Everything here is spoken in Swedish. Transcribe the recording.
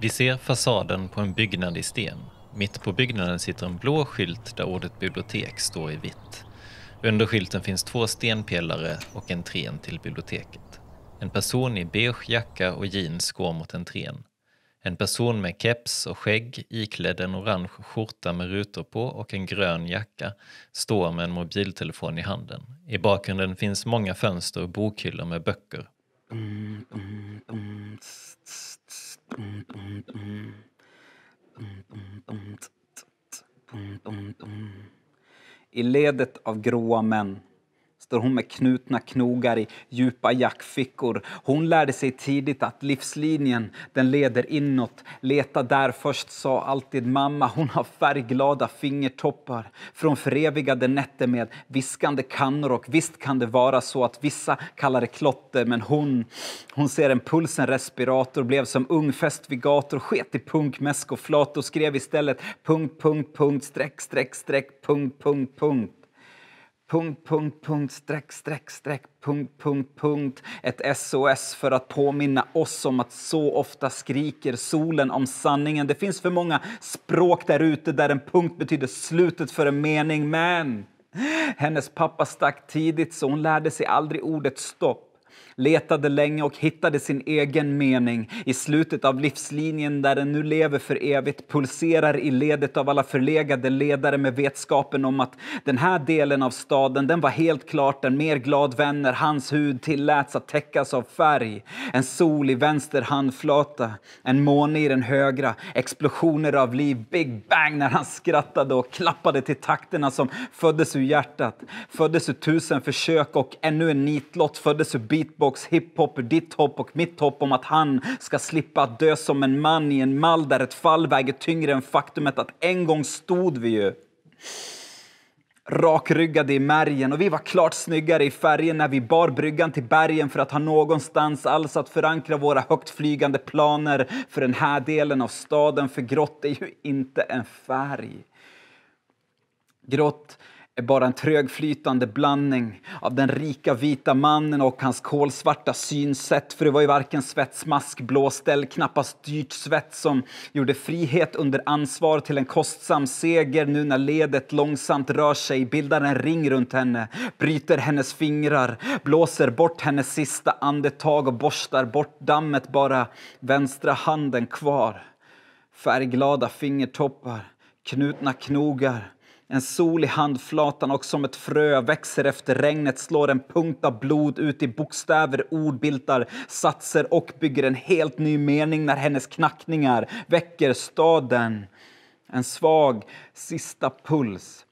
Vi ser fasaden på en byggnad i sten. Mitt på byggnaden sitter en blå skylt där ordet bibliotek står i vitt. Under skylten finns två stenpelare och entrén till biblioteket. En person i beige jacka och jeans går mot entrén. En person med keps och skägg iklädd en orange skjorta med rutor på och en grön jacka står med en mobiltelefon i handen. I bakgrunden finns många fönster och bokhyllor med böcker. Mm, mm. I ledet av gråa män står hon med knutna knogar i djupa jackfickor. Hon lärde sig tidigt att livslinjen, den leder inåt. Leta där först, sa alltid mamma. Hon har färgglada fingertoppar från förevigade nätter med viskande kannor. Och visst kan det vara så att vissa kallar det klotter, men hon, hon ser en pulsen respirator, blev som ung festvigator, sket i punk, mäsk och flat och skrev istället punkt, punkt, punkt, streck, streck, streck, punkt, punkt, punkt punkt, punkt, punkt, streck, streck, streck, punkt, punkt, punkt. Ett SOS för att påminna oss om att så ofta skriker solen om sanningen. Det finns för många språk där ute där en punkt betyder slutet för en mening, men hennes pappa stack tidigt så hon lärde sig aldrig ordet stopp letade länge och hittade sin egen mening. I slutet av livslinjen där den nu lever för evigt pulserar i ledet av alla förlegade ledare med vetskapen om att den här delen av staden, den var helt klart en mer glad vän när hans hud tilläts att täckas av färg. En sol i vänster handflata, en måne i den högra, explosioner av liv, big bang när han skrattade och klappade till takterna som föddes ur hjärtat, föddes ur tusen försök och ännu en nitlott föddes ur beatbox beatbox, hiphop, ditt hopp och mitt hopp om att han ska slippa att dö som en man i en mall där ett fall väger tyngre än faktumet att en gång stod vi ju rakryggade i märgen och vi var klart snyggare i färgen när vi bar bryggan till bergen för att ha någonstans alls att förankra våra högt flygande planer. För den här delen av staden, för grått är ju inte en färg. Grått är bara en trögflytande blandning av den rika vita mannen och hans kolsvarta synsätt. För det var ju varken svetsmask, blåställ, knappast dyrt svett som gjorde frihet under ansvar till en kostsam seger nu när ledet långsamt rör sig, bildar en ring runt henne, bryter hennes fingrar, blåser bort hennes sista andetag och borstar bort dammet, bara vänstra handen kvar. Färgglada fingertoppar, knutna knogar en sol i handflatan och som ett frö växer efter regnet slår en punkt av blod ut i bokstäver, ord, bildar, satser och bygger en helt ny mening när hennes knackningar väcker staden. En svag sista puls.